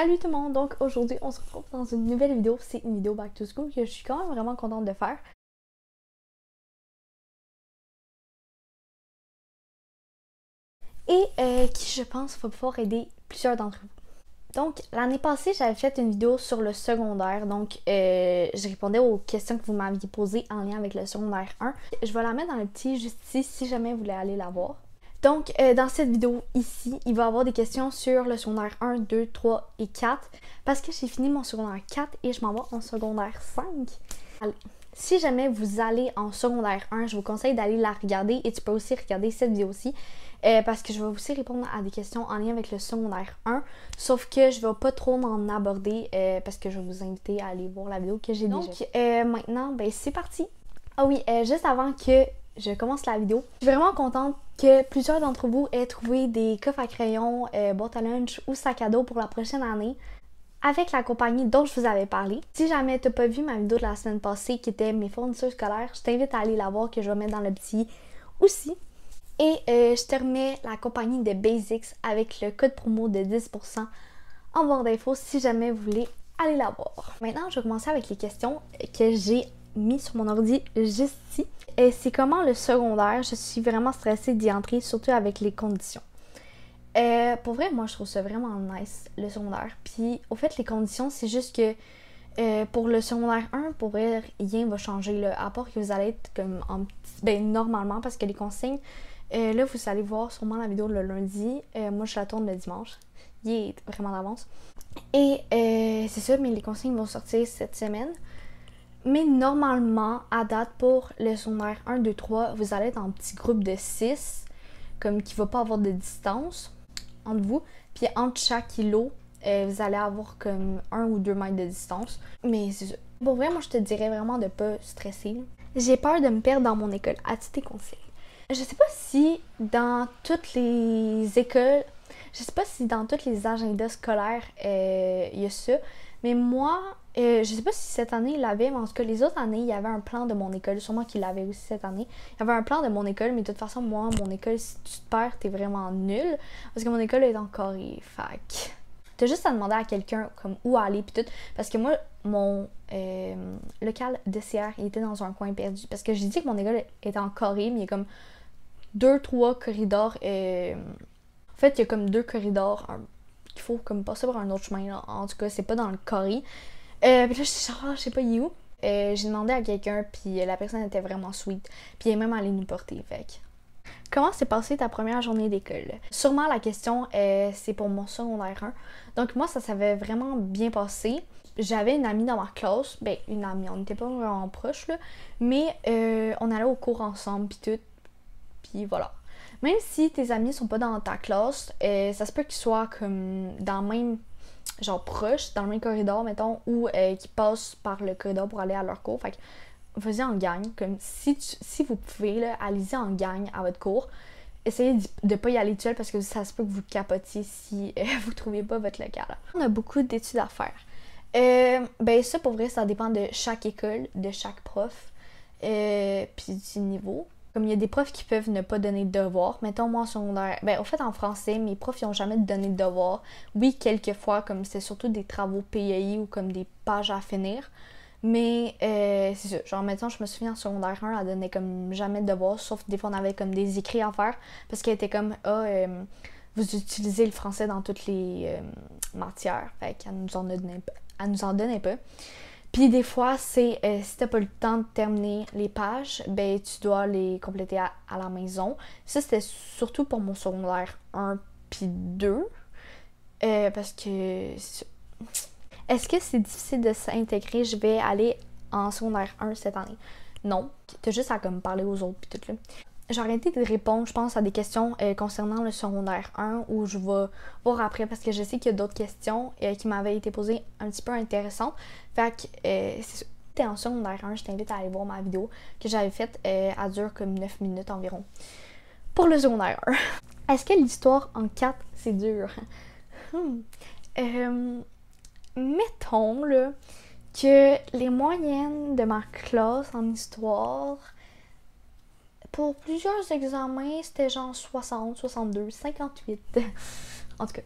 Salut tout le monde! Donc aujourd'hui, on se retrouve dans une nouvelle vidéo. C'est une vidéo Back to School que je suis quand même vraiment contente de faire. Et euh, qui, je pense, va pouvoir aider plusieurs d'entre vous. Donc, l'année passée, j'avais fait une vidéo sur le secondaire. Donc, euh, je répondais aux questions que vous m'aviez posées en lien avec le secondaire 1. Je vais la mettre dans le petit juste ici si jamais vous voulez aller la voir. Donc, euh, dans cette vidéo ici, il va y avoir des questions sur le secondaire 1, 2, 3 et 4 parce que j'ai fini mon secondaire 4 et je m'en vais en secondaire 5. Si jamais vous allez en secondaire 1, je vous conseille d'aller la regarder et tu peux aussi regarder cette vidéo-ci euh, parce que je vais aussi répondre à des questions en lien avec le secondaire 1, sauf que je vais pas trop m'en aborder euh, parce que je vais vous inviter à aller voir la vidéo que j'ai déjà. Donc, maintenant, ben, c'est parti! Ah oui, juste avant que je commence la vidéo. Je suis vraiment contente que plusieurs d'entre vous aient trouvé des coffres à crayons, euh, à lunch ou sac à dos pour la prochaine année avec la compagnie dont je vous avais parlé. Si jamais tu n'as pas vu ma vidéo de la semaine passée qui était mes fournitures scolaires, je t'invite à aller la voir que je vais mettre dans le petit aussi. Et euh, je te remets la compagnie de Basics avec le code promo de 10% en barre d'infos si jamais vous voulez aller la voir. Maintenant, je vais commencer avec les questions que j'ai mis sur mon ordi juste ici. Et c'est comment le secondaire, je suis vraiment stressée d'y entrer, surtout avec les conditions. Euh, pour vrai, moi, je trouve ça vraiment nice, le secondaire. Puis, au fait, les conditions, c'est juste que euh, pour le secondaire 1, pour vrai, rien va changer. le apport que vous allez être comme Ben, normalement, parce que les consignes, euh, là, vous allez voir sûrement la vidéo le lundi. moi, je la tourne le dimanche. Il est vraiment d'avance. Et c'est ça, mais les consignes vont sortir cette semaine. Mais normalement, à date pour le sonnaire 1, 2, 3, vous allez être en petit groupe de 6, comme qui va pas avoir de distance entre vous. Puis entre chaque kilo, euh, vous allez avoir comme un ou deux mètres de distance. Mais c'est Bon, vraiment, je te dirais vraiment de pas stresser. J'ai peur de me perdre dans mon école. As-tu tes conseils? Je sais pas si dans toutes les écoles, je sais pas si dans tous les agendas scolaires, il euh, y a ça, mais moi, euh, je sais pas si cette année il l'avait, mais en tout cas, les autres années, il y avait un plan de mon école. Sûrement qu'il l'avait aussi cette année. Il y avait un plan de mon école, mais de toute façon, moi, mon école, si tu te perds, t'es vraiment nul. Parce que mon école est en Corée fac. T'as juste à demander à quelqu'un comme où aller pis tout. Parce que moi, mon euh, local de CR, il était dans un coin perdu. Parce que j'ai dit que mon école est en Corée, mais il y a comme deux, trois corridors. Euh, en fait, il y a comme deux corridors, qu'il faut comme passer par un autre chemin. En tout cas, c'est pas dans le carré. Euh, là, je genre, sais pas, il où. Euh, j'ai demandé à quelqu'un, puis euh, la personne était vraiment sweet. Puis elle est même allée nous porter, fait. Comment s'est passée ta première journée d'école? Sûrement la question, c'est pour mon secondaire 1. Donc moi, ça s'avait vraiment bien passé. J'avais une amie dans ma classe, ben une amie, on n'était pas vraiment proches, là, mais on allait au cours ensemble, puis tout, puis voilà. Même si tes amis sont pas dans ta classe, euh, ça se peut qu'ils soient comme dans le même genre proche, dans le même corridor, mettons, ou euh, qu'ils passent par le corridor pour aller à leur cours. Fait que vas-y en gang. Comme si, si vous pouvez, là, allez-y en gang à votre cours. Essayez de ne pas y aller tout seul parce que ça se peut que vous capotiez si euh, vous ne trouvez pas votre local. On a beaucoup d'études à faire. ben ça, pour vrai, ça dépend de chaque école, de chaque prof, et puis du niveau. Comme il y a des profs qui peuvent ne pas donner de devoirs. Mettons, moi, en secondaire, ben, au fait, en français, mes profs, ils n'ont jamais donné de devoirs. Oui, quelques fois comme c'est surtout des travaux PAI e ou comme des pages à finir. Mais euh, c'est ça. Genre, mettons, je me souviens en secondaire 1, elle donnait comme jamais de devoirs, sauf des fois on avait comme des écrits à faire parce qu'elle était comme Ah, euh, vous utilisez le français dans toutes les euh, matières. Fait qu'elle nous en donnait pas. Elle nous en donnait pas. Puis des fois, c'est euh, si t'as pas le temps de terminer les pages, ben tu dois les compléter à, la maison. Ça, c'était surtout pour mon secondaire 1 puis 2. Euh, parce que. Est-ce que c'est difficile de s'intégrer? Je vais aller en secondaire 1 cette année. Non. T'as juste à comme parler aux autres puis tout là j'ai été de répondre, je pense, à des questions euh, concernant le secondaire 1 où je vais voir après parce que je sais qu'il y a d'autres questions euh, qui m'avaient été posées un petit peu intéressantes. Fait que si euh, t'es en secondaire 1, je t'invite à aller voir ma vidéo que j'avais faite. à dure comme 9 minutes environ. Pour le secondaire 1. Est-ce que l'histoire en 4, c'est dur? Hmm. mettons là, que les moyennes de ma classe en histoire pour plusieurs examens, c'était genre 60, 62, 58. en tout cas,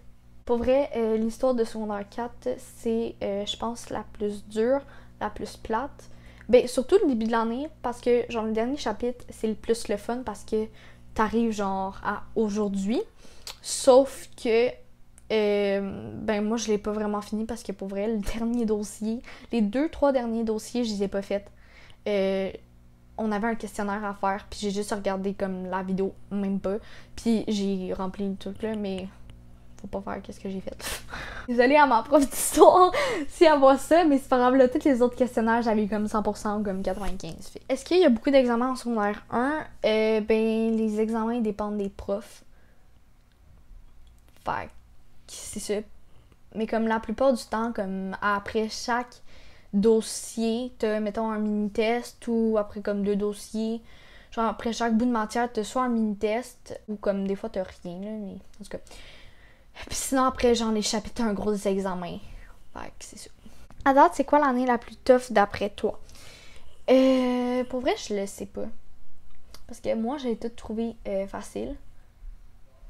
pour vrai, euh, l'histoire de secondaire 4, c'est, euh, je pense, la plus dure, la plus plate. Ben, surtout le début de l'année, parce que, genre, le dernier chapitre, c'est le plus le fun parce que t'arrives, genre, à aujourd'hui. Sauf que, euh, ben, moi, je l'ai pas vraiment fini parce que, pour vrai, le dernier dossier, les deux, trois derniers dossiers, je les ai pas faits on avait un questionnaire à faire, puis j'ai juste regardé comme la vidéo, même pas. Puis j'ai rempli le truc là, mais faut pas faire qu'est-ce que j'ai fait. Désolée à ma prof d'histoire si elle voit ça, mais c'est pas grave, tous les autres questionnaires, j'avais comme 100% ou comme 95. Est-ce qu'il y a beaucoup d'examens en secondaire 1? Euh, ben, les examens dépendent des profs. Fait c'est ça. Mais comme la plupart du temps, comme après chaque dossier, t'as, mettons, un mini-test ou après comme deux dossiers. Genre, après chaque bout de matière, t'as soit un mini-test ou comme des fois, t'as rien, là, mais en tout cas. Puis sinon, après, genre, les chapitres, un gros examen. Fait que c'est sûr. À date, c'est quoi l'année la plus tough d'après toi? Euh, pour vrai, je le sais pas. Parce que moi, j'ai tout trouvé euh, facile.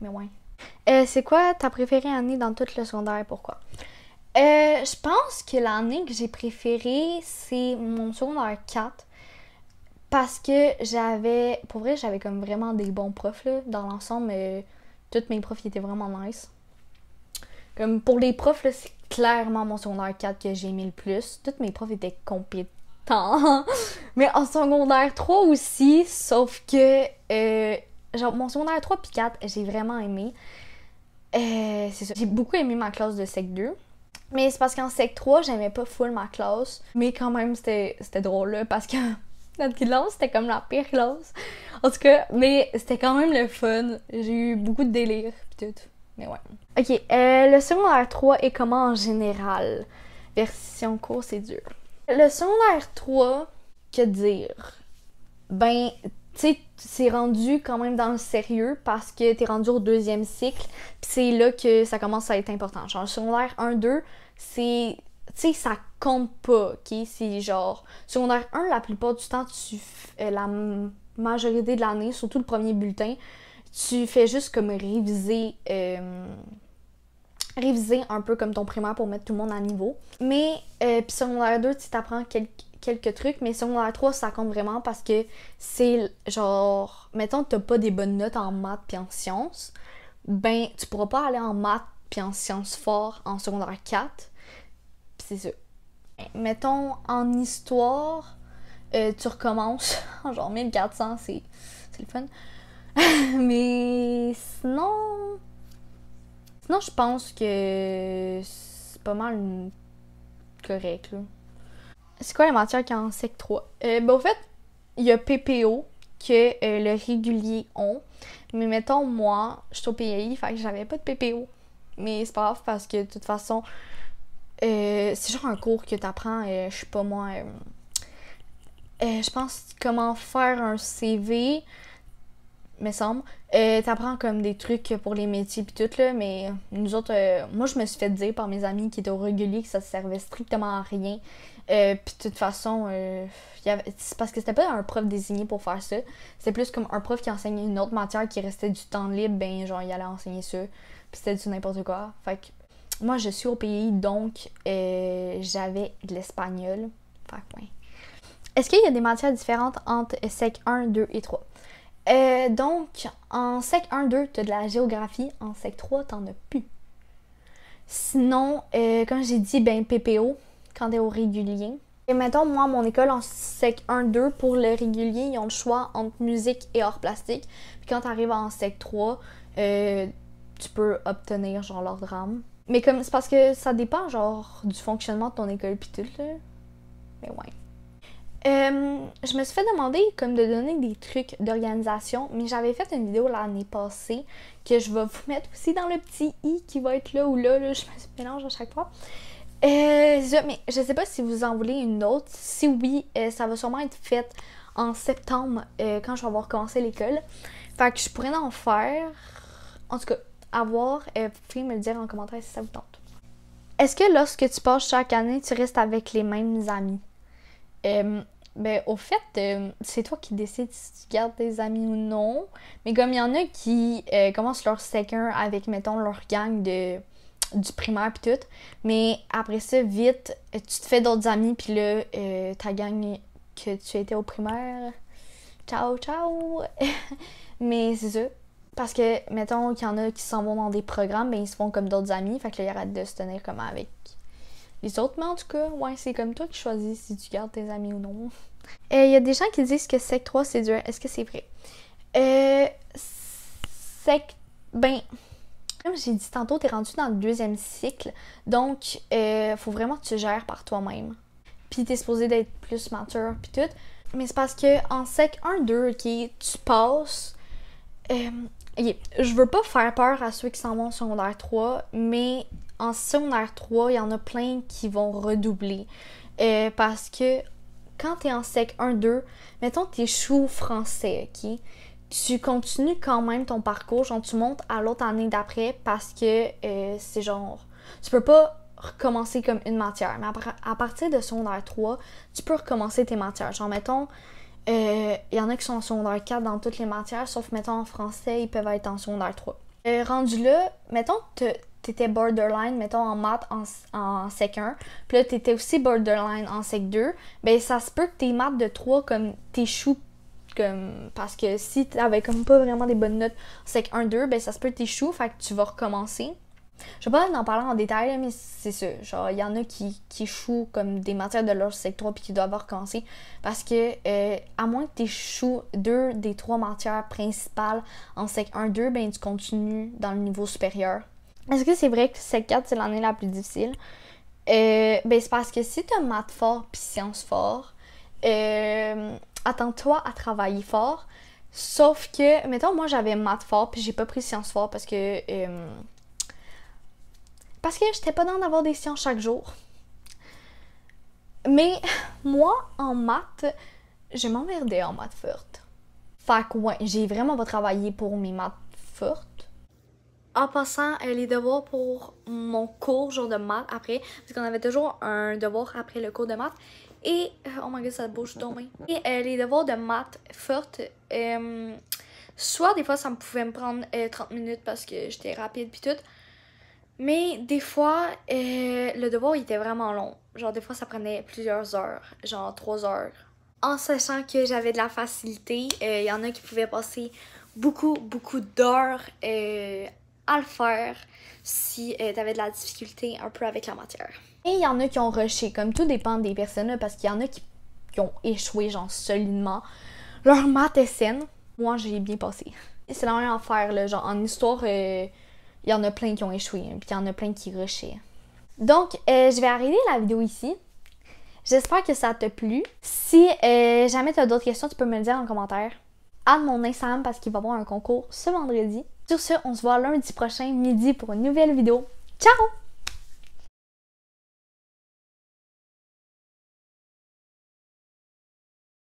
Mais ouais. Euh, c'est quoi ta préférée année dans toute le secondaire et pourquoi? je pense que l'année que j'ai préférée, c'est mon secondaire 4. Parce que j'avais, pour vrai, j'avais comme vraiment des bons profs, là. Dans l'ensemble, toutes mes profs étaient vraiment nice. Comme pour les profs, là, c'est clairement mon secondaire 4 que j'ai aimé le plus. Toutes mes profs étaient compétents. Mais en secondaire 3 aussi, sauf que, euh, genre, mon secondaire 3 puis 4, j'ai vraiment aimé. Euh, c'est ça. J'ai beaucoup aimé ma classe de sec 2. Mais c'est parce qu'en sec 3, j'aimais pas full ma classe. Mais quand même, c'était drôle là, parce que notre classe, c'était comme la pire classe. En tout cas, mais c'était quand même le fun. J'ai eu beaucoup de délire pis tout. Mais ouais. Ok, euh, le secondaire 3 est comment en général? Version courte, c'est dur. Le secondaire 3, que dire? Ben, tu sais, rendu quand même dans le sérieux parce que t'es rendu au deuxième cycle, pis c'est là que ça commence à être important. Genre, secondaire 1-2, c'est. Tu sais, ça compte pas, ok? C'est genre. Secondaire 1, la plupart du temps, tu. Euh, la majorité de l'année, surtout le premier bulletin, tu fais juste comme réviser. Euh, réviser un peu comme ton primaire pour mettre tout le monde à niveau. Mais, euh, puis secondaire 2, tu t'apprends quelques quelques trucs, mais secondaire 3, ça compte vraiment parce que c'est genre, mettons, t'as pas des bonnes notes en maths puis en sciences, ben, tu pourras pas aller en maths puis en sciences fort en secondaire 4. c'est ça. Eh, mettons, en histoire, euh, tu recommences genre 1400, c'est, c'est le fun. mais sinon. Sinon, je pense que c'est pas mal correct, là. C'est quoi les matières qui en sec 3? Euh, ben, au fait, il y a PPO que euh, le régulier ont. Mais mettons, moi, je suis au PAI, fait que j'avais pas de PPO. Mais c'est pas grave parce que de toute façon, euh, c'est genre un cours que t'apprends, je suis pas moi. je pense comment faire un CV, me semble. Euh, t'apprends comme des trucs pour les métiers pis tout, là, mais nous autres, euh, moi, je me suis fait dire par mes amis qui étaient au régulier que ça servait strictement à rien. Euh, puis de toute façon, euh, c'est parce que c'était pas un prof désigné pour faire ça. C'était plus comme un prof qui enseignait une autre matière qui restait du temps libre, ben genre, il allait enseigner ça. Puis c'était du n'importe quoi. Fait que moi, je suis au pays, donc j'avais de l'espagnol. Fait que, ouais. Est-ce qu'il y a des matières différentes entre SEC 1, 2 et 3? Euh, donc, en sec 1-2, tu de la géographie. En sec 3, t'en as plus. Sinon, euh, comme j'ai dit, ben PPO, quand t'es au régulier. Et mettons, moi, mon école en sec 1-2, pour le régulier, ils ont le choix entre musique et art plastique. Puis quand t'arrives en sec 3, euh, tu peux obtenir genre leur drame. Mais comme c'est parce que ça dépend genre du fonctionnement de ton école pis tout là. Mais ouais. Euh, je me suis fait demander comme de donner des trucs d'organisation, mais j'avais fait une vidéo l'année passée que je vais vous mettre aussi dans le petit i qui va être là ou là, là je me mélange à chaque fois. Euh, je, mais sais pas si vous en voulez une autre. Si oui, euh, ça va sûrement être fait en septembre euh, quand je vais avoir commencé l'école. Fait que je pourrais en faire. En tout cas, à voir. vous pouvez me le dire en commentaire si ça vous tente. Est-ce que lorsque tu passes chaque année, tu restes avec les mêmes amis? Ben, au fait, euh, c'est toi qui décides si tu gardes tes amis ou non. Mais comme il y en a qui euh, commencent leur second avec, mettons, leur gang de du primaire pis tout. Mais après ça, vite, euh, tu te fais d'autres amis puis là, ta gang que tu étais au primaire, ciao, ciao! mais c'est ça. Parce que, mettons qu'il y en a qui s'en vont dans des programmes, ben, ils se font comme d'autres amis. Fait que là, ils arrêtent de se tenir comme avec les autres, mais en tout cas, ouais, c'est comme toi qui choisis si tu gardes tes amis ou non. Il euh, y a des gens qui disent que Sec 3 c'est dur. Est-ce que c'est vrai? Euh, sec. Ben. Comme j'ai dit tantôt, t'es rendu dans le deuxième cycle. Donc, euh, faut vraiment que tu gères par toi-même. Puis t'es supposé d'être plus mature, puis tout. Mais c'est parce que en sec 1-2, ok, tu passes. Euh, je veux pas faire peur à ceux qui s'en vont au secondaire 3, mais en secondaire 3, il y en a plein qui vont redoubler. Euh, parce que quand tu es en sec 1-2, mettons tes chou français, ok? Tu continues quand même ton parcours, genre tu montes à l'autre année d'après parce que euh, c'est genre. Tu peux pas recommencer comme une matière, mais à, partir de secondaire 3, tu peux recommencer tes matières. Genre, mettons, euh, il y en a qui sont en secondaire 4 dans toutes les matières, sauf mettons en français, ils peuvent être en secondaire 3. rendu là, mettons, t'étais borderline, mettons en maths en, en sec 1, puis là t'étais aussi borderline en sec 2, ben ça se peut que tes maths de 3 comme t'échoues comme parce que si t'avais comme pas vraiment des bonnes notes en sec 1 2, ben ça se peut que t'échoues, fait que tu vas recommencer. Je vais pas en parler en détail, mais c'est ça. Genre, il y en a qui, qui échouent comme des matières de leur sec 3 puis qui doivent recommencer. Parce que, euh, à moins que tu échoues deux des trois matières principales en sec 1-2, ben tu continues dans le niveau supérieur. Est-ce que c'est vrai que cette carte, c'est l'année la plus difficile? Euh, ben, c'est parce que si t'as maths fort puis sciences fort, euh, attends-toi à travailler fort. Sauf que, mettons, moi j'avais maths fort puis j'ai pas pris sciences fort parce que. Euh, parce que j'étais pas dans d'avoir des sciences chaque jour. Mais moi, en maths, je m'emmerdais en maths forte. Fait que ouais, j'ai vraiment pas travaillé pour mes maths fortes. En passant, euh, les devoirs pour mon cours, jour de maths après, parce qu'on avait toujours un devoir après le cours de maths. Et, euh, oh my god, ça bouge tombé. Et euh, les devoirs de maths fortes, soit des fois ça me pouvait me prendre 30 minutes parce que j'étais rapide puis tout. Mais des fois, le devoir il était vraiment long. Genre des fois ça prenait plusieurs heures, genre 3 heures. En sachant que j'avais de la facilité, il y en a qui pouvaient passer beaucoup, beaucoup d'heures le faire si euh, tu avais de la difficulté un peu avec la matière. Et il y en a qui ont rushé, comme tout dépend des personnes, parce qu'il y en a qui, ont échoué, genre solidement. Leur maths est saine. Moi, j'ai bien passé. C'est la même affaire, genre en histoire, euh, il y en a plein qui ont échoué, hein, puis il y en a plein qui rushaient. Donc, euh, je vais arrêter la vidéo ici. J'espère que ça te plu. Si jamais tu as d'autres questions, tu peux me le dire en commentaire. Hâte mon Instagram parce qu'il va y avoir un concours ce vendredi. Sur ce, on se voit lundi prochain, midi, pour une nouvelle vidéo. Ciao